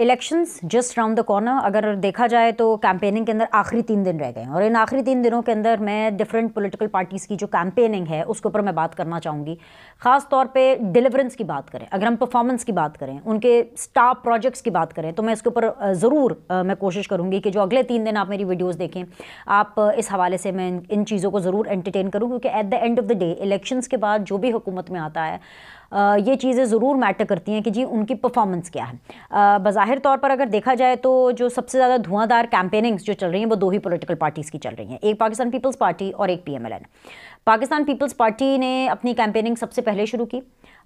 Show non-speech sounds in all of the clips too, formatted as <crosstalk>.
Elections just round the corner अगर देखा जाए तो कैंपेनिंग के अंदर आखिरी तीन दिन रह गए हैं और इन आखिरी तीन दिनों के अंदर मैं डिफरेंट पॉलिटिकल पार्टीज़ की जो कैंपेनिंग है उसके ऊपर मैं बात करना चाहूँगी ख़ास तौर पे डिलीवरेंस की बात करें अगर हम परफॉर्मेंस की बात करें उनके स्टार प्रोजेक्ट्स की बात करें तो मैं इसके ऊपर ज़रूर मैं कोशिश करूँगी कि जो अगले तीन दिन आप मेरी वीडियोज़ देखें आप इस हवाले से मैं इन चीज़ों को ज़रूर एंटरटेन करूँ क्योंकि at the end of the day elections के बाद जो भी हुकूमत में आता है ये चीज़ें ज़रूर मैटर करती हैं कि जी उनकी परफॉर्मेंस क्या है बाहिर तौर पर अगर देखा जाए तो जो सबसे ज़्यादा धुआंधार कैंपेनिंग्स जो चल रही हैं वो दो ही पोलिटिकल पार्टीज़ की चल रही हैं एक पाकिस्तान पीपल्स पार्टी और एक पी पाकिस्तान पीपल्स पार्टी ने अपनी कैंपेनिंग सबसे पहले शुरू की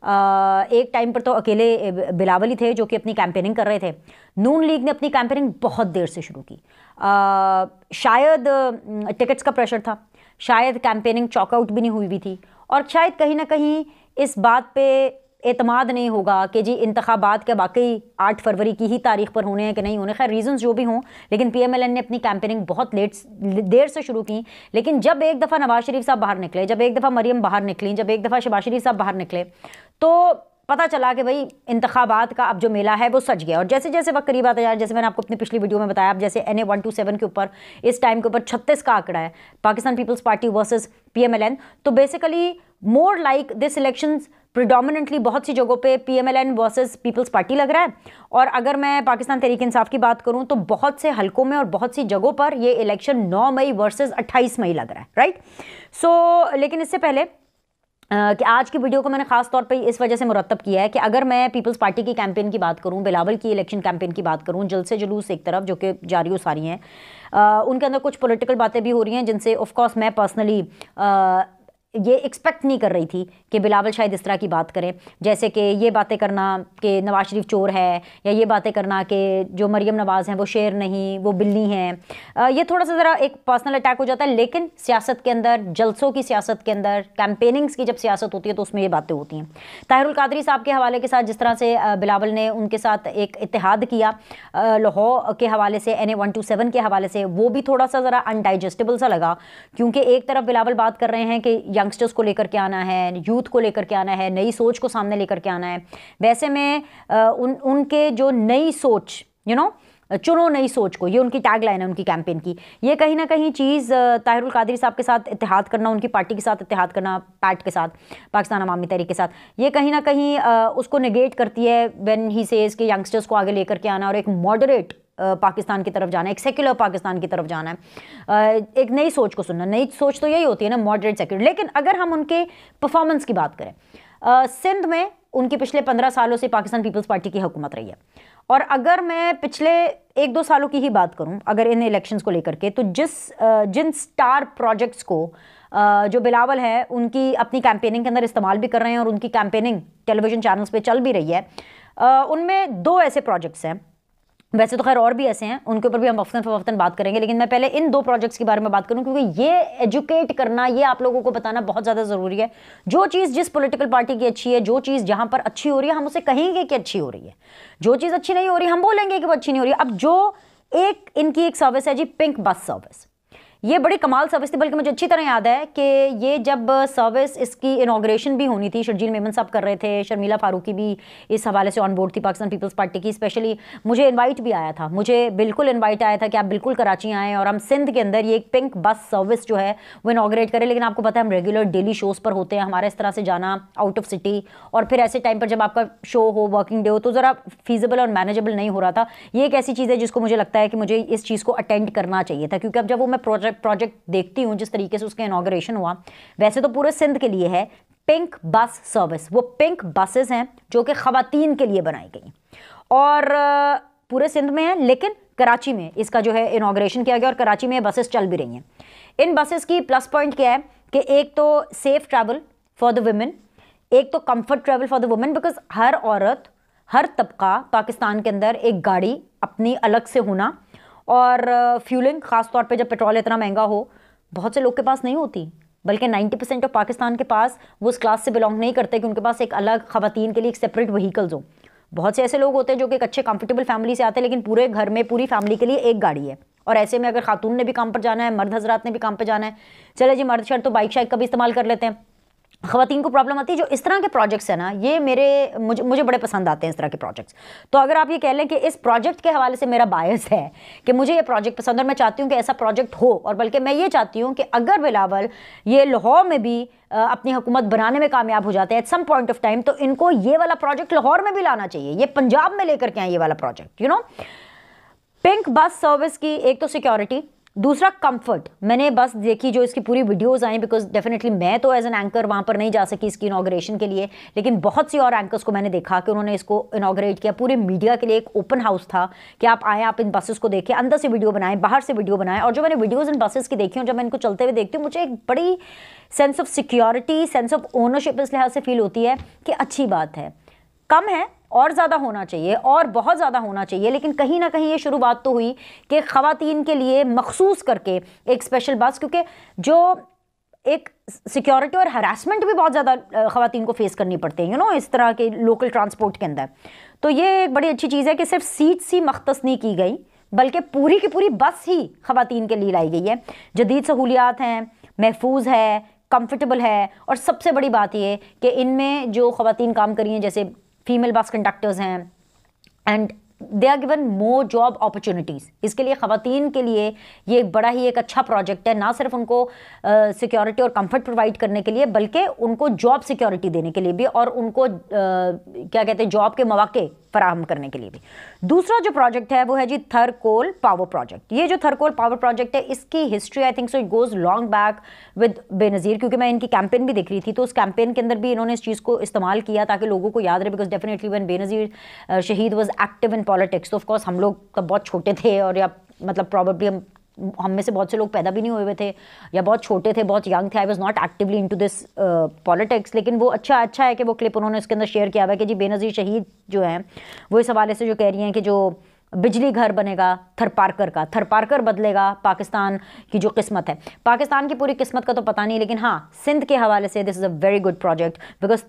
आ, एक टाइम पर तो अकेले बिलावली थे जो कि अपनी कैंपेनिंग कर रहे थे नून लीग ने अपनी कैंपेनिंग बहुत देर से शुरू की आ, शायद टिकट्स का प्रेशर था शायद कैंपेनिंग चॉकआउट भी नहीं हुई भी थी और शायद कहीं ना कहीं इस बात पे एतमाद नहीं होगा कि जी इंतबात के वाकई आठ फरवरी की ही तारीख पर होने हैं कि नहीं होने खैर रीजंस जो भी हों लेकिन पीएमएलएन ने अपनी कैंपेनिंग बहुत लेट देर से शुरू की लेकिन जब एक दफ़ा नवाज शरीफ साहब बाहर निकले जब एक दफ़ा मरियम बाहर निकली जब एक दफ़ा शबाज शरीफ साहब बाहर निकले तो पता चला कि भाई इंतबात का अब जो मेला है वो सज गया और जैसे जैसे वक्त करीब आता जा जैसे मैंने आपको अपनी पिछली वीडियो में बताया अब जैसे N A one two seven के ऊपर इस टाइम के ऊपर छत्तीस का आंकड़ा है पाकिस्तान पीपल्स पार्टी वर्सेस पीएमएलएन तो basically more like this election predominantly बहुत सी जगहों पे एन वर्सेज पीपल्स पार्टी लग रहा है और अगर मैं पाकिस्तान तहरीक इंसाफ की बात करूं तो बहुत से हलकों में और बहुत सी जगहों पर ये इलेक्शन 9 मई वर्सेज 28 मई लग रहा है राइट सो so, लेकिन इससे पहले कि आज की वीडियो को मैंने खास तौर पे इस वजह से मुरतब किया है कि अगर मैं पीपल्स पार्टी की कैंपेन की बात करूं बिलावल की इलेक्शन कैंपेन की बात करूं जल से जुलूस एक तरफ जो कि जारी हो सारी हैं उनके अंदर कुछ पॉलिटिकल बातें भी हो रही हैं जिनसे ऑफ कोर्स मैं पर्सनली ये एक्सपेक्ट नहीं कर रही थी कि बिलावल शायद इस तरह की बात करें जैसे कि ये बातें करना कि नवाज शरीफ चोर है या ये बातें करना कि जो मरियम नवाज़ हैं वो शेर नहीं वो बिल्ली हैं ये थोड़ा सा ज़रा एक पर्सनल अटैक हो जाता है लेकिन सियासत के अंदर जलसों की सियासत के अंदर कैंपेनिंग्स की जब सियासत होती है तो उसमें ये बातें होती हैं ताहिरुल कादरी साहब के हवाले के साथ जिस तरह से बिलावल ने उनके साथ एक इतिहाद किया लाहौ के हवाले से N A one two seven के हवाले से वो भी थोड़ा सा ज़रा अनडाइजेस्टेबल सा लगा क्योंकि एक तरफ बिलावल बात कर रहे हैं कि यंगस्टर्स को लेकर के आना है यूथ को लेकर के आना है नई सोच को सामने लेकर के आना है वैसे में उन उनके जो नई सोच यू नो चुनो नई सोच को ये उनकी टैग लाइन है उनकी कैंपेन की ये कहीं ना कहीं चीज़ ताहिरुल कादरी साहब के साथ इतिहाद करना उनकी पार्टी के साथ इतिहाद करना पैट के साथ पाकिस्तान अवामी तहरीक के साथ ये कहीं ना कहीं उसको निगेट करती है व्हेन ही सेज़ के यंगस्टर्स को आगे लेकर के आना और एक मॉडरेट पाकिस्तान की तरफ जाना है एक सेक्युलर पाकिस्तान की तरफ जाना है एक नई सोच को सुनना नई सोच तो यही होती है ना मॉडरेट सेक्युलर लेकिन अगर हम उनके परफॉर्मेंस की बात करें सिंध में उनकी पिछले पंद्रह सालों से पाकिस्तान पीपल्स पार्टी की हुकूमत रही है और अगर मैं पिछले एक दो सालों की ही बात करूं अगर इन इलेक्शंस को लेकर के तो जिस जिन स्टार प्रोजेक्ट्स को जो बिलावल है उनकी अपनी कैंपेनिंग के अंदर इस्तेमाल भी कर रहे हैं और उनकी कैंपेनिंग टेलीविज़न चैनल्स पे चल भी रही है उनमें दो ऐसे प्रोजेक्ट्स हैं वैसे तो खैर और भी ऐसे हैं उनके ऊपर भी हम वफ्तन फवफ्तन बात करेंगे लेकिन मैं पहले इन दो प्रोजेक्ट्स के बारे में बात करूं क्योंकि ये एजुकेट करना ये आप लोगों को बताना बहुत ज़्यादा ज़रूरी है जो चीज़ जिस पॉलिटिकल पार्टी की अच्छी है जो चीज़ जहाँ पर अच्छी हो रही है हम उसे कहेंगे कि अच्छी हो रही है जो चीज़ अच्छी नहीं हो रही हम बोलेंगे कि वो अच्छी नहीं हो रही अब जो एक इनकी एक सर्विस है जी पिंक बस सर्विस ये बड़ी कमाल सर्विस थी बल्कि मुझे अच्छी तरह याद है कि ये जब सर्विस इसकी इनाग्रेशन भी होनी थी शर्जील मेमन साहब कर रहे थे शर्मिला फारूकी भी इस हवाले से ऑन बोर्ड थी पाकिस्तान पीपल्स पार्टी की स्पेशली मुझे इनवाइट भी आया था मुझे बिल्कुल इन्वाइट आया था कि आप बिल्कुल कराची आएँ और हम सिंध के अंदर ये एक पिंक बस सर्विस जो है वो इनाग्रेट करें लेकिन आपको पता है हम रेगुलर डेली शोज़ पर होते हैं हमारे इस तरह से जाना आउट ऑफ सिटी और फिर ऐसे टाइम पर जब आपका शो हो वर्किंग डे हो तो ज़रा फीजेबल और मैनेजेबल नहीं हो रहा था ये एक ऐसी चीज़ है जिसको मुझे लगता है कि मुझे इस चीज़ को अटेंड करना चाहिए था क्योंकि अब जब वो मैं प्रोजेक्ट प्रोजेक्ट देखती हूँ जिस तरीके से उसका इनाग्रेशन हुआ वैसे तो पूरे सिंध के लिए है पिंक बस सर्विस वो पिंक बसेस हैं जो कि खातन के लिए बनाई गई और पूरे सिंध में है लेकिन कराची में इसका जो है इनाग्रेशन किया गया और कराची में बसेस चल भी रही हैं इन बसेस की प्लस पॉइंट क्या है कि एक तो safe travel for the women एक तो comfort travel for the women because हर औरत हर तबका पाकिस्तान के अंदर एक गाड़ी अपनी अलग से होना और फ्यूलिंग ख़ास तौर पे जब पेट्रोल इतना महंगा हो बहुत से लोग के पास नहीं होती बल्कि 90 परसेंट ऑफ पाकिस्तान के पास वो उस क्लास से बिलोंग नहीं करते कि उनके पास एक अलग खातन के लिए एक सेपरेट वहीकल्स हो बहुत से ऐसे लोग होते हैं जो कि एक अच्छे कंफर्टेबल फैमिली से आते हैं लेकिन पूरे घर में पूरी फैमिली के लिए एक गाड़ी है और ऐसे में अगर खातून ने भी काम पर जाना है मर्द हजरात ने भी काम पर जाना है चले जी मर्द शर्द तो बाइक शाइक का भी इस्तेमाल कर लेते हैं खातन को प्रॉब्लम आती है जो इस तरह के प्रोजेक्ट्स हैं ना ये मेरे मुझे मुझे बड़े पसंद आते हैं इस तरह के प्रोजेक्ट्स तो अगर आप ये कह लें कि इस प्रोजेक्ट के हवाले से मेरा बायस है कि मुझे ये प्रोजेक्ट पसंद और मैं चाहती हूँ कि ऐसा प्रोजेक्ट हो और बल्कि मैं ये चाहती हूँ कि अगर बिलावल ये लाहौर में भी अपनी हुकूमत बनाने में कामयाब हो जाते हैं at some point of time तो इनको ये वाला प्रोजेक्ट लाहौर में भी लाना चाहिए ये पंजाब में लेकर के आए ये वाला project you know pink bus service की एक तो सिक्योरिटी दूसरा कंफर्ट मैंने बस देखी जो इसकी पूरी वीडियोस आई बिकॉज डेफिनेटली मैं तो एज एन एंकर वहां पर नहीं जा सकी इसकी इनाग्रेशन के लिए लेकिन बहुत सी और एंकर्स को मैंने देखा कि उन्होंने इसको इनाग्रेट किया पूरे मीडिया के लिए एक ओपन हाउस था कि आप आए आप इन बसेस को देखें अंदर से वीडियो बनाएं बाहर से वीडियो बनाएं और जो मैंने वीडियोज़ इन बसेस की देखी और जब मैं इनको चलते हुए देखती हूँ मुझे एक बड़ी sense of security sense of ownership इस लिहाज से फील होती है कि अच्छी बात है कम है और ज़्यादा होना चाहिए और बहुत ज़्यादा होना चाहिए लेकिन कहीं ना कहीं ये शुरुआत तो हुई कि ख़वान के लिए मखसूस करके एक स्पेशल बस क्योंकि जो एक सिक्योरिटी और हरासमेंट भी बहुत ज़्यादा ख़वान को फेस करनी पड़ती है यू नो इस तरह के लोकल ट्रांसपोर्ट के अंदर तो ये एक बड़ी अच्छी चीज़ है कि सिर्फ सीट सी मख्तस नहीं की गई बल्कि पूरी की पूरी बस ही ख़वान के लिए लाई गई है जदीद सहूलियात हैं महफूज है कंफर्टेबल है और सबसे बड़ी बात ये कि इनमें जो ख़वान काम करी हैं जैसे फीमेल बस कंडक्टर्स हैं and they are given more job opportunities इसके लिए ख़वान के लिए ये बड़ा ही एक अच्छा प्रोजेक्ट है ना सिर्फ उनको सिक्योरिटी uh, और कंफर्ट प्रोवाइड करने के लिए बल्कि उनको जॉब सिक्योरिटी देने के लिए भी और उनको uh, क्या कहते हैं जॉब के मौाक़े फराहम करने के लिए भी दूसरा जो प्रोजेक्ट है वो है जी थरकोल पावर प्रोजेक्ट ये जो थरकोल पावर प्रोजेक्ट है इसकी history I think so it goes long back with Benazir क्योंकि मैं इनकी कैंपेन भी देख रही थी तो उस कैंपेन के अंदर भी इन्होंने इस चीज़ को इस्तेमाल किया ताकि लोगों को याद रहे बिकॉज डेफिनेटली वन बेनज़ीर शहीद वॉज एक्टिव इन पॉलिटिक्स तो ऑफकोर्स हम लोग तब तो बहुत छोटे थे और या मतलब प्रॉब्लली हम हम में से बहुत से लोग पैदा भी नहीं हुए हुए थे या बहुत छोटे थे बहुत यंग थे I was not actively into this politics लेकिन वो अच्छा अच्छा है कि वो क्लिप उन्होंने उसके अंदर शेयर किया हुआ है कि जी बेनज़ीर शहीद जो है वो इस हवाले से जो कह रही हैं कि जो बिजली घर बनेगा थर पार्कर का थर पार्कर बदलेगा पाकिस्तान की जो किस्मत है पाकिस्तान की पूरी किस्मत का तो पता नहीं लेकिन हाँ सिंध के हवाले से this is a very good project because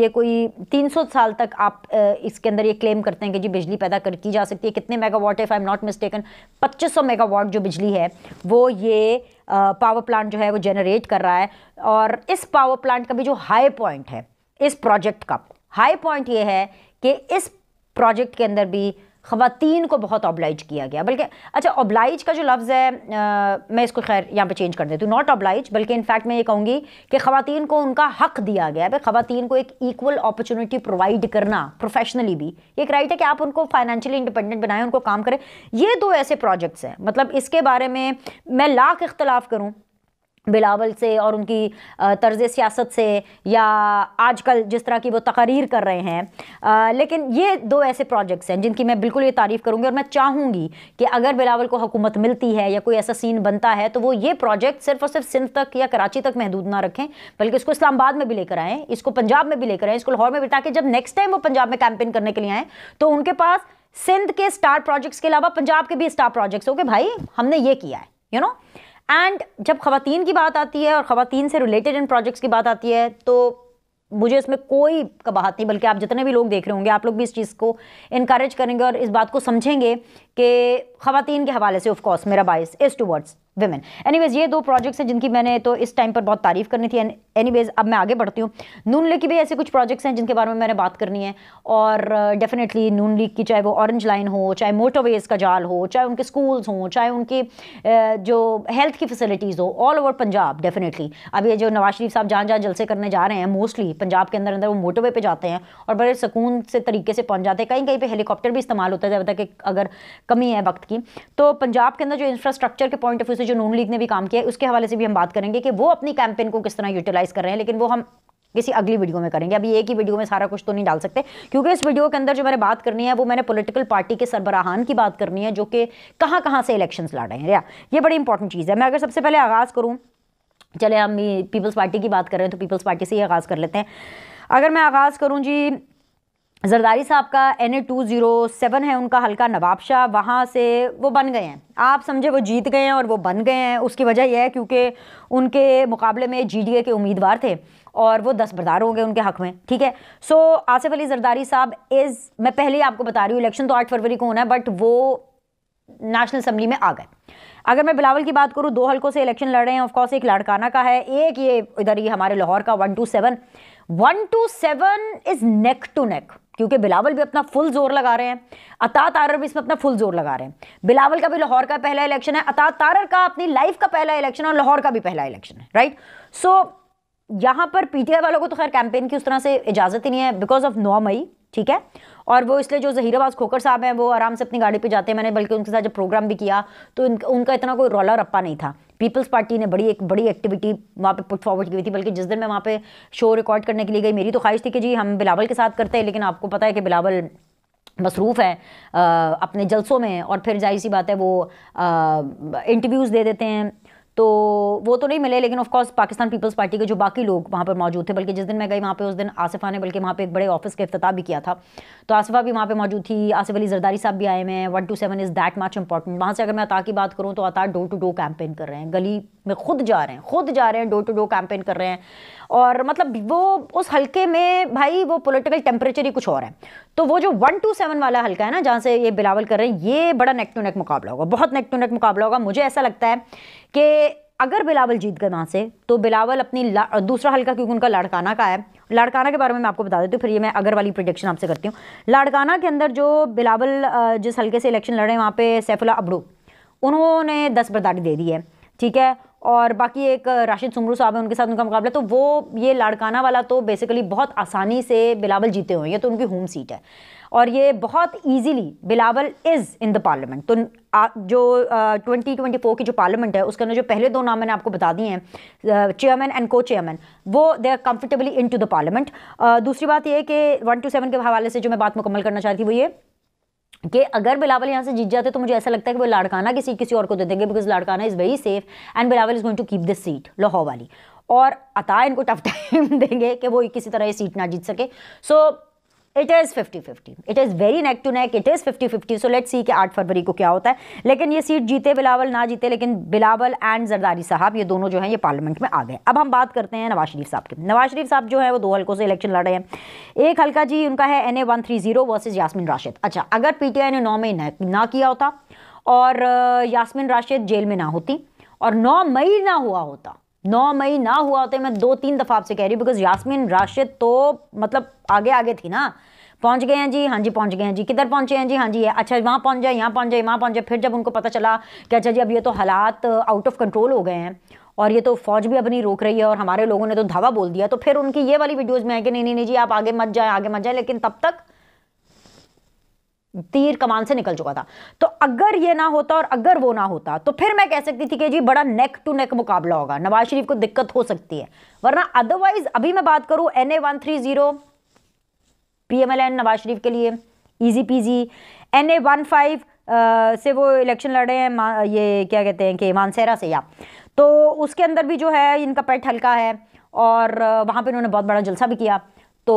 ये कोई 300 साल तक आप इसके अंदर ये क्लेम करते हैं कि जी बिजली पैदा कर की जा सकती है कितने megawatt if I am not mistaken 2500 megawatt जो बिजली है वो ये पावर प्लांट जो है वो जनरेट कर रहा है और इस पावर प्लांट का भी जो हाई पॉइंट है इस प्रोजेक्ट का हाई पॉइंट ये है कि इस प्रोजेक्ट के अंदर भी ख़वान को बहुत ऑब्लाइज किया गया बल्कि अच्छा ओबलाइज का जो लफ्ज़ है आ, मैं इसको खैर यहाँ पे चेंज कर देती हूँ नॉट ओबलाइज बल्कि इनफैक्ट मैं ये कहूँगी कि ख़वान को उनका हक दिया गया भाई खातन को एक इक्वल अपॉर्चुनिटी प्रोवाइड करना प्रोफेशनली भी एक राइट है कि आप उनको फाइनेंशियली इंडिपेंडेंट बनाएं उनको काम करें ये दो ऐसे प्रोजेक्ट्स हैं मतलब इसके बारे में मैं लाख इख्तलाफ करूँ बिलावल से और उनकी तर्ज सियासत से या आजकल जिस तरह की वो तकरीर कर रहे हैं आ, लेकिन ये दो ऐसे प्रोजेक्ट्स हैं जिनकी मैं बिल्कुल ये तारीफ़ करूँगी और मैं चाहूँगी कि अगर बिलावल को हुकूमत मिलती है या कोई ऐसा सीन बनता है तो वो ये प्रोजेक्ट सिर्फ और सिर्फ सिंध तक या कराची तक महदूद ना रखें बल्कि इसको इस्लामाबाद में भी लेकर आएँ इसको पंजाब में भी लेकर आएँ इसको लाहौर में भी ताकि जब नेक्स्ट टाइम वो पंजाब में कैंपेन करने के लिए आएँ तो उनके पास सिंध के स्टार प्रोजेक्ट्स के अलावा पंजाब के भी स्टार प्रोजेक्ट्स हो कि भाई हमने ये किया है you you know know? And जब ख़वातीन की बात आती है और ख़वान से रिलेटेड इन प्रोजेक्ट्स की बात आती है तो मुझे इसमें कोई कबाहत नहीं बल्कि आप जितने भी लोग देख रहे होंगे आप लोग भी इस चीज़ को इनक्रेज करेंगे और इस बात को समझेंगे कि खातन के हवाले से ऑफकोर्स मेरा bias is towards women ways ये दो प्रोजेक्ट्स हैं जिनकी मैंने तो इस टाइम पर बहुत तारीफ़ करनी थी एनी वेज अब मैं आगे बढ़ती हूँ नून लीग की भी ऐसे कुछ प्रोजेक्ट्स हैं जिनके बारे में मैंने बात करनी है और डेफिनेटली नून लीग की चाहे वो ऑरेंज लाइन हो चाहे मोटरवेज़ का जाल हो चाहे उनके स्कूल्स हों चाहे उनकी uh, जो हेल्थ की फैसिलिटीज़ हो ऑल ओवर पंजाब डेफिनेटली अब ये जो नवाज शरीफ साहब जहाँ जहाँ जलसे करने जा रहे हैं मोस्टली पंजाब के अंदर अंदर वो मोटरवे पर जाते हैं और बड़े सुकून से तरीके से पहुँच जाते हैं कहीं कहीं पर हेलीकॉप्टर भी इस्तेमाल होता है जब तक अगर कमी है वक्त की तो पंजाब के अंदर जो इंफ्रास्ट्रक्चर के पॉइंट ऑफ व्यू से जो नून लीग ने भी काम किया है उसके हवाले से भी हम बात करेंगे कि वो अपनी कैंपेन को किस तरह यूटिलाइज़ कर रहे हैं लेकिन वो हम किसी अगली वीडियो में करेंगे अभी एक ही वीडियो में सारा कुछ तो नहीं डाल सकते क्योंकि इस वीडियो के अंदर जो मैंने बात करनी है वो मैंने पॉलिटिकल पार्टी के सरबराहान की बात करनी है जो कि कहाँ कहाँ से इलेक्शंस लड़ रहे हैं या ये बड़ी इंपॉर्टेंट चीज़ है मैं अगर सबसे पहले आगाज़ करूँ चले हम पीपल्स पार्टी की बात कर रहे हैं तो पीपल्स पार्टी से ही आगाज़ कर लेते हैं अगर मैं आगाज़ करूँ जी जरदारी साहब का N A two zero seven है उनका हल्का नवाबशाह वहाँ से वो बन गए हैं आप समझे वो जीत गए हैं और वो बन गए हैं उसकी वजह यह है क्योंकि उनके मुकाबले में जी डी ए के उम्मीदवार थे और वो दस बरदार हो गए उनके हक में ठीक है सो so, आसिफ अली जरदारी साहब इज़ मैं पहले ही आपको बता रही हूँ इलेक्शन तो आठ फरवरी को होना है बट वो नेशनल असम्बली में आ गए अगर मैं बिलावल की बात करूँ दो हल्कों से इलेक्शन लड़ रहे हैं ऑफकोर्स एक लाड़काना का है एक ये इधर ये हमारे लाहौर का one two seven one two seven is neck to neck क्योंकि बिलावल भी अपना फुल जोर लगा रहे हैं अता तारर भी इसमें अपना फुल जोर लगा रहे हैं बिलावल का भी लाहौर का पहला इलेक्शन है अता तारर का अपनी लाइफ का पहला इलेक्शन और लाहौर का भी पहला इलेक्शन है राइट सो so, यहाँ पर पीटीआई वालों को तो खैर कैंपेन की उस तरह से इजाज़त ही नहीं है बिकॉज ऑफ नौ मई ठीक है और वो इसलिए जो जहीराबाज खोकर साहब हैं वो आराम से अपनी गाड़ी पे जाते हैं मैंने बल्कि उनके साथ जब प्रोग्राम भी किया तो उनका उनका इतना कोई रोला रप्पा नहीं था पीपल्स पार्टी ने बड़ी एक बड़ी एक्टिविटी वहाँ पे पुट फॉरवर्ड की हुई थी बल्कि जिस दिन मैं वहाँ पे शो रिकॉर्ड करने के लिए गई मेरी तो ख्वाहिश थी कि जी हम बिलावल के साथ करते हैं लेकिन आपको पता है कि बिलावल मसरूफ़ है आ, अपने जलसों में और फिर जाहिर सी बात है वो इंटरव्यूज़ दे देते हैं तो वो तो नहीं मिले लेकिन ऑफकोर्स पाकिस्तान पीपल्स पार्टी के जो बाकी लोग वहाँ पर मौजूद थे बल्कि जिस दिन मैं गई वहाँ पे उस दिन आसिफा ने बल्कि वहाँ पे एक बड़े ऑफिस का अफ्ताह भी किया था तो आसिफा भी वहाँ पे मौजूद थी आसिफ अली जरदारी साहब भी आए हुए हैं one two seven is that much important वहाँ से अगर मैं अता की बात करूँ तो अता डोर टू डोर कैंपेन कर रहे हैं गली में खुद जा रहे हैं खुद जा रहे हैं डोर टू डोर कैंपेन कर रहे हैं और मतलब वो उस हल्के में भाई वो पॉलिटिकल टेम्परेचर ही कुछ और है तो वो जो वन टू सेवन वाला हल्का है ना जहाँ से ये बिलावल कर रहे हैं ये बड़ा नेक टू नेक मुकाबला होगा बहुत नेक टू नेक मुकाबला होगा मुझे ऐसा लगता है कि अगर बिलावल जीत गए वहाँ से तो बिलावल अपनी दूसरा हल्का क्योंकि उनका लाड़काना का है लाड़काना के बारे में मैं आपको बता देती हूँ फिर ये मैं अगर वाली प्रोडिक्शन आपसे करती हूँ लाड़काना के अंदर जो बिलावल जिस हल्के से इलेक्शन लड़ रहे हैं वहाँ पर सैफुल्ला अबड़ू उन्होंने दस बर्दारी दे दी है ठीक है और बाकी एक राशिद सुमरू साहब हैं उनके साथ उनका मुकाबला तो वो ये लाड़काना वाला तो बेसिकली बहुत आसानी से बिलावल जीते हुए हैं तो उनकी होम सीट है और ये बहुत easily Bilawal is in the parliament तो जो ट्वेंटी ट्वेंटी फोर की जो पार्लियामेंट है उसके अंदर जो पहले दो नाम मैंने आपको बता दिए हैं चेयरमैन एंड को चेयरमैन वो they are comfortably into the parliament दूसरी बात यह कि वन टू सेवन के हवाले से जो मैं बात मुकम्मल करना चाहती हूँ वो ये कि अगर बिलावल यहाँ से जीत जाते तो मुझे ऐसा लगता है कि वो लाड़काना की सीट किसी और को दे देंगे because Larkana is very safe and Bilawal is going to keep this seat Lahore वाली और अता इनको टफ टाइम <laughs> देंगे कि वो किसी तरह ये सीट ना जीत सके so so, it is fifty fifty it is very neck to neck it is fifty fifty so let see कि आठ फरवरी को क्या होता है लेकिन ये सीट जीते बिलावल ना जीते लेकिन बिलावल एंड जरदारी साहब ये दोनों जो हैं ये पार्लियामेंट में आ गए अब हम बात करते हैं नवाज शरीफ साहब की नवाज शरीफ साहब जो है वो दो हल्कों से इलेक्शन लड़ रहे हैं एक हल्का जी उनका है N A one three zero versus Yasmin Rashid अच्छा अगर पी टी आई ने नौ में ना किया होता और यासमिन राशिद जेल में ना होती और नौ मई ना हुआ होता नौ मई ना हुआ होते मैं दो तीन दफ़ा आपसे कह रही हूँ बिकॉज यासमिन राशिद तो मतलब आगे आगे थी ना पहुंच गए हैं जी हाँ जी पहुंच गए हैं जी किधर पहुंचे हैं जी हाँ जी अच्छा वहाँ पहुंच जाए यहाँ पहुंच जाए वहाँ पहुंच जाए फिर जब उनको पता चला कि अच्छा जी अब ये तो हालात आउट ऑफ कंट्रोल हो गए हैं और ये तो फौज भी अपनी रोक रही है और हमारे लोगों ने तो धावा बोल दिया तो फिर उनकी ये वाली वीडियोज़ में है कि नहीं नहीं नहीं जी आप आगे मत जाए आगे मत जाए लेकिन तब तक तीर कमान से निकल चुका था तो अगर ये ना होता और अगर वो ना होता तो फिर मैं कह सकती थी कि जी बड़ा नेक टू नेक मुकाबला होगा नवाज शरीफ को दिक्कत हो सकती है वरना अदरवाइज अभी मैं बात करूं N A one three zero P M L N Nawaz Sharif के लिए easy peasy N A one five से वो इलेक्शन लड़े हैं ये क्या कहते हैं कि मानसेरा से या तो उसके अंदर भी जो है इनका पेट हल्का है और वहाँ पर इन्होंने बहुत बड़ा जलसा भी किया तो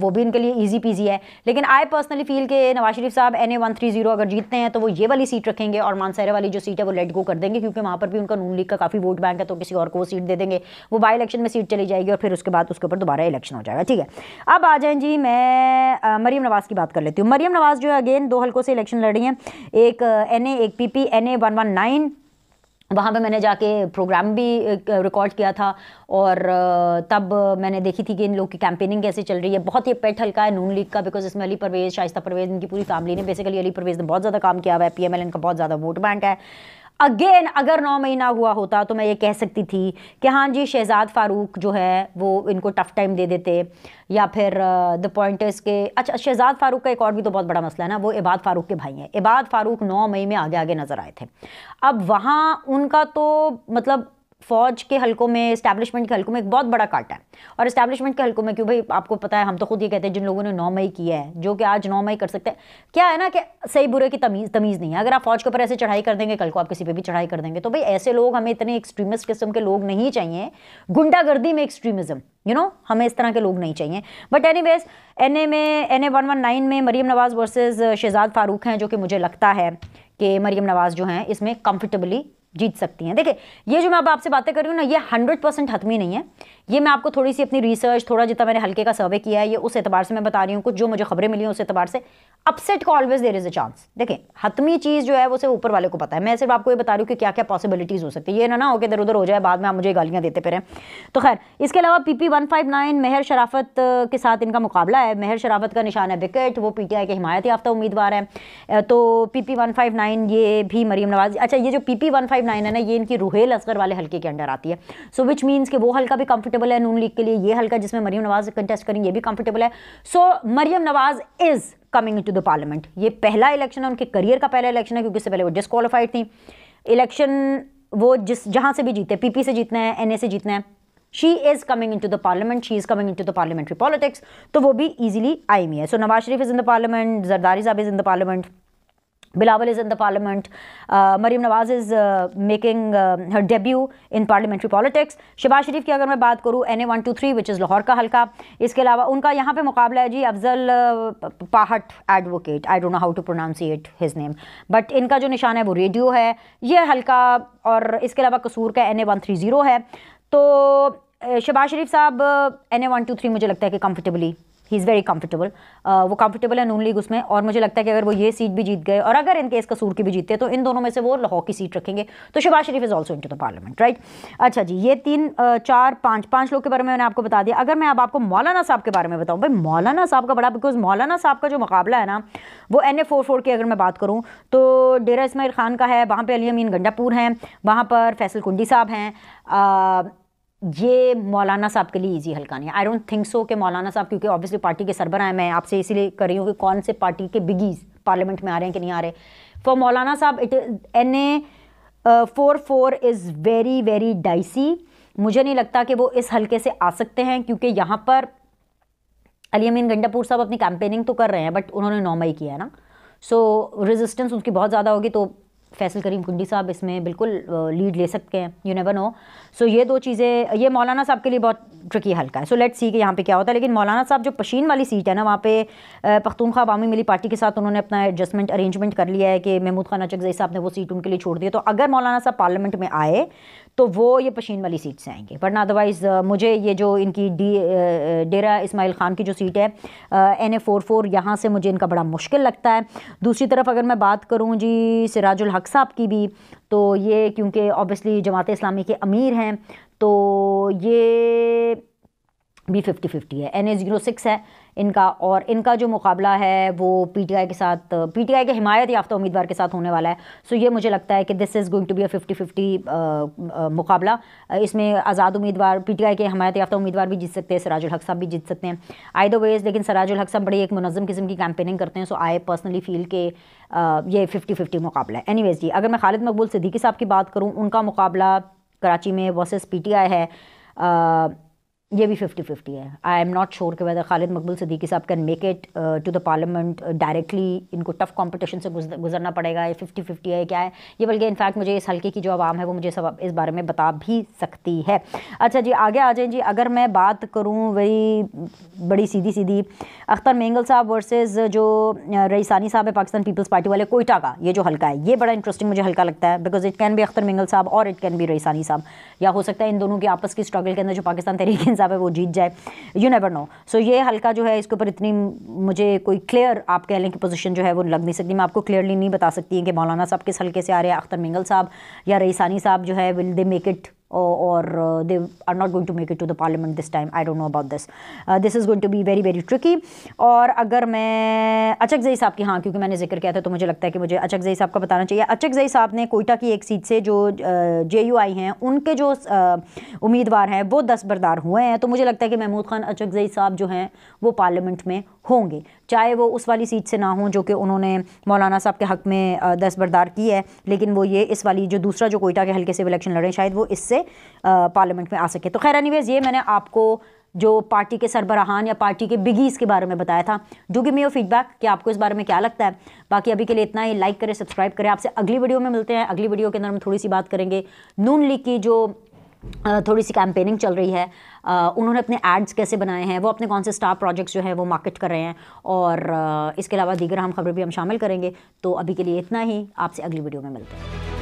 वो भी इनके लिए ईजी पीजी है लेकिन आई पर्सनली फील के नवाज शरीफ साहब N A one three zero अगर जीतते हैं तो वो ये वाली सीट रखेंगे और मानसहरा वाली जो सीट है वो लेट गो कर देंगे क्योंकि वहाँ पर भी उनका नून लीग का काफ़ी वोट बैंक है तो किसी और को वो सीट दे देंगे वो बाई इलेक्शन में सीट चली जाएगी और फिर उसके बाद उसके ऊपर दोबारा इलेक्शन हो जाएगा ठीक है अब आ जाए जी मैं मरीम नवाज़ की बात कर लेती हूँ मरीम नवाज़ जो है अगेन दो हल्कों से इलेक्शन लड़ रही हैं एक एन एक P P N A one one nine वहाँ पे मैंने जाके प्रोग्राम भी रिकॉर्ड किया था और तब मैंने देखी थी कि इन लोग की कैंपेनिंग कैसे चल रही है बहुत ये पेट हल्का है नून लीग का बिकॉज इसमें अली परवेज़ शाइस्ता परवेज़ इनकी पूरी फैमिली ने बेसिकली अली परवेज़ ने बहुत ज़्यादा काम किया हुआ है पी एम एल इनका बहुत ज़्यादा वोट बैंक है अगेन अगर नौ महीना हुआ होता तो मैं ये कह सकती थी कि हाँ जी शहजाद फ़ारूक जो है वो इनको टफ़ टाइम दे देते या फिर द uh, पॉइंट के अच्छा शहजाद फ़ारूक का एक और भी तो बहुत बड़ा मसला है ना वो इबाद फ़ारूक के भाई हैं इबाद फ़ारूक नौ मई में आगे आगे नज़र आए थे अब वहाँ उनका तो मतलब फौज के हलकों में इस्टेब्लिशमेंट के हलकों में एक बहुत बड़ा काटा है और इस्टेब्लिशमेंट के हलकों में क्यों भाई आपको पता है हम तो खुद ये कहते हैं जिन लोगों ने नौ मई किया है जो कि आज नौ मई कर सकते हैं क्या है ना कि सही बुरे की तमीज़ तमीज़ नहीं है अगर आप फौज के ऊपर ऐसे चढ़ाई कर देंगे कल को आप किसी पर भी चढ़ाई कर देंगे तो भाई ऐसे लोग हमें इतने एक्सट्रीमिस्ट किस्म के लोग नहीं चाहिए गुंडागर्दी में एक्सट्रीमिज़म यू नो हमें इस तरह के लोग नहीं चाहिए but anyways N A में N A one one nine में मरीम नवाज़ वर्सेज शहजाद फारूक हैं जो कि मुझे लगता है कि मरीम नवाज़ जो हैं इसमें कम्फर्टेबली जीत सकती हैं देखिए ये जो मैं अब आपसे बातें कर रही हूँ ना ये हंड्रेड परसेंट हतमी नहीं है ये मैं आपको थोड़ी सी अपनी रिसर्च थोड़ा जितना मैंने हल्के का सर्वे किया है ये उस एतबार से मैं बता रही हूँ कुछ जो मुझे खबरें मिली हैं उस एतबार से अपसेट का always there is a chance देखें हतमी चीज़ जो है वो सिर्फ ऊपर वाले को पता है मैं सिर्फ आपको ये बता रही हूँ कि क्या क्या पॉसिबिलिटीज़ हो सकती है ये ना ना हो इधर उधर हो जाए बाद में आप मुझे गालियाँ देते फिर तो खैर इसके अलावा P P one five nine Mehr Sharafat के साथ इनका मुकाबला है मेहर शराफत का निशान है विकेट वो पी टी आई के हिमायत याफ्ता उम्मीदवार है तो P P one five nine ये भी मरीम नवाज अच्छा ये जो P P one five nine है ना ये इनकी रूहेल असगर वाले हल्के के अंडर आती है सो विच मीन्स कि वो हल्का भी कंफर्टेबल है नून लीग के लिए ये हल्का जिसमें मरीम नवाज कंटेस्ट करेंगे ये भी कंफर्टेबल है so Maryam Nawaz is coming to the parliament ये पहला इलेक्शन है उनके करियर का पहला इलेक्शन है क्योंकि इससे पहले वो डिसक्वालीफाइड थी इलेक्शन वो जिस जहाँ से भी जीते पीपी से जीतना है एनए से जीतना है she is coming into the parliament she is coming into the parliamentary politics तो वो भी ईजिली आई मी है so Nawaz Sharif is in the parliament Zardari साहब is in the parliament Bilawal is in the parliament. Uh, Mariam Nawaz is uh, making uh, her debut in parliamentary politics. Shahbaz Sharif की अगर मैं बात करूँ N A one two three which is Lahore का हल्का इसके अलावा उनका यहाँ पे मुकाबला है जी अफजल पाहट advocate I don't know how to pronounciate his name but इनका जो निशान है वो रेडियो है ये हल्का और इसके अलावा कसूर का N A one three zero है तो शबाज शरीफ साहब N A one two three मुझे लगता है कि कम्फर्टेबली ही इज़ वेरी कम्फर्टेबल वो कम्फ़र्टेबल है नून लीग उसमें और मुझे लगता है कि अगर वो ये सीट भी जीत गए और अगर इनके इस कसूर की भी जीतते तो इन दोनों में से वो लाहौर की सीट रखेंगे तो Shahbaz Sharif is also into the parliament right अच्छा जी ये तीन uh, चार पाँच पाँच लोग के बारे में मैंने आपको बता दिया अगर मैं अब आपको मौलाना साहब के बारे में बताऊँ भाई मौलाना साहब का बड़ा बिकॉज मौलाना साहब का जो मुकाबला है ना वो एन ए फोर फोर की अगर मैं बात करूँ तो डेरा इसमाइल खान का है वहाँ पर अली अमीन गंडापुर हैं वहाँ पर फैसल कुंडी साहब हैं uh, ये मौलाना साहब के लिए इजी हल्का नहीं आई डोंट थिंक सो कि मौलाना साहब क्योंकि ऑब्वियसली पार्टी के सरबरा है मैं आपसे इसीलिए कर रही हूँ कि कौन से पार्टी के बिगीज पार्लियामेंट में आ रहे हैं कि नहीं आ रहे फॉर मौलाना साहब it N A four four is very very dicey मुझे नहीं लगता कि वो इस हल्के से आ सकते हैं क्योंकि यहाँ पर अली अमीन गंडापुर साहब अपनी कैंपेनिंग तो कर रहे हैं बट उन्होंने नॉमई किया है ना सो so, रेजिस्टेंस उसकी बहुत ज़्यादा होगी तो फैसल करीम कुंडी साहब इसमें बिल्कुल लीड ले सकते हैं यू नेवर नो सो ये दो चीज़ें ये मौलाना साहब के लिए बहुत ट्रिकी हल्का है सो लेट्स सी कि यहाँ पे क्या होता है लेकिन मौलाना साहब जो पशीन वाली सीट है ना वहाँ पे पख्तूनखा अवामी मिली पार्टी के साथ उन्होंने अपना एडजस्टमेंट अरेंजमेंट कर लिया है कि महमूद खान अचकजई साहब ने वो सीट उनके लिए छोड़ दी तो अगर मौलाना साहब पार्लियामेंट में आए तो वो ये पशीन वाली सीट से आएंगे वरना अदरवाइज़ मुझे ये जो इनकी डी डेरा इसमाइल ख़ान की जो सीट है एन ए फोर फोर यहाँ से मुझे इनका बड़ा मुश्किल लगता है दूसरी तरफ अगर मैं बात करूँ जी सिराजुल हक साहब की भी तो ये क्योंकि ऑब्वियसली जमात इस्लामी के अमीर हैं तो ये भी फिफ्टी फिफ्टी है एन ए ज़ीरो सिक्स है इनका और इनका जो मुकाबला है वो पी टी आई के साथ पी टी आई के हिमायत याफ्ता उम्मीदवार के साथ होने वाला है सो ये मुझे लगता है कि this is going to be a fifty fifty मुकाबला uh, इसमें आज़ाद उम्मीदवार पी टी आई के हमायत याफ्ता उम्मीदवार भी जीत सकते हैं सराजुल हक साहब भी जीत सकते हैं आई दो वेज़ लेकिन सराजुल हक साहब बड़ी एक मनज़म किस्म की कैंपेनिंग करते हैं सो आई पर्सनली फील के ये फिफ्टी फिफ्टी मुकाबला है एनी वेज़ जी अगर मैं खालिद मकबूल सिद्दीकी साहब की बात करूँ उनका मुकाबला कराची में वर्सेस पी टी आई है uh, ये भी फिफ्टी फिफ्टी है आई एम नॉट श्योर कि वेदर खालिद मकबूल सदीकी साहब can make it to the parliament directly इनको टफ कॉम्पिटिशन से गुजरना पड़ेगा ये फिफ्टी फिफ्टी है क्या है ये बल्कि इनफैक्ट मुझे इस हल्के की जो आवाम है वो मुझे सब इस बारे में बता भी सकती है अच्छा जी आगे आ जाए जी अगर मैं बात करूँ वही बड़ी सीधी सीधी अख्तर मेंगल साहब वर्सेज जो uh, रईसानी साहब है पाकिस्तान पीपल्स पार्टी वाले कोयटा का ये जो हल्का है ये बड़ा इंटरेस्टिंग मुझे हल्का लगता है बिकॉज इट कैन भी अख्तर मेंगल साहब और इट कैन भी रईसानी साहब या हो सकता है इन दोनों के आपस की स्ट्रगल के अंदर जो पाकिस्तान तरीके हिसाब है वो जीत जाए यू नेवर नो सो ये हल्का जो है इसके ऊपर इतनी मुझे कोई क्लियर आप कह लें कि पोजीशन जो है वो लग नहीं सकती मैं आपको क्लियरली नहीं बता सकती कि मौलाना साहब किस हल्के से आ रहे हैं अख्तर मिंगल साहब या रईसानी साहब जो है will they make it or, or uh, they are not going to make it to the parliament this time i don't know about this uh, this is going to be very very tricky और अगर मैं अचक जई साहब की हाँ क्योंकि मैंने जिक्र किया था तो मुझे लगता है कि मुझे अचक जई साहब का बताना चाहिए अचक जई साहब ने कोयटा की एक सीट से जो जे यू आई हैं उनके जो उम्मीदवार हैं वो दस बरदार हुए हैं तो मुझे लगता है कि महमूद खान अचक जई साहब जो हैं वो पार्लियामेंट में होंगे चाहे वो उस वाली सीट से ना हो जो कि उन्होंने मौलाना साहब के हक़ में दस्तबरदार की है लेकिन वो ये इस वाली जो दूसरा जो कोयटा के हल्के से इलेक्शन लड़े शायद वो इससे पार्लियामेंट में आ सके तो खैर एनीवेज़ ये मैंने आपको जो पार्टी के सरबराहान या पार्टी के बिगीज़ के बारे में बताया था do give me your feedback कि आपको इस बारे में क्या लगता है बाकी अभी के लिए इतना ही लाइक करें सब्सक्राइब करें आपसे अगली वीडियो में मिलते हैं अगली वीडियो के अंदर हम थोड़ी सी बात करेंगे नून लीग की जो थोड़ी सी कैंपेनिंग चल रही है उन्होंने अपने एड्स कैसे बनाए हैं वो अपने कौन से स्टार प्रोजेक्ट्स जो है वो मार्केट कर रहे हैं और इसके अलावा दीगर हम खबरें भी हम शामिल करेंगे तो अभी के लिए इतना ही आपसे अगली वीडियो में मिलते हैं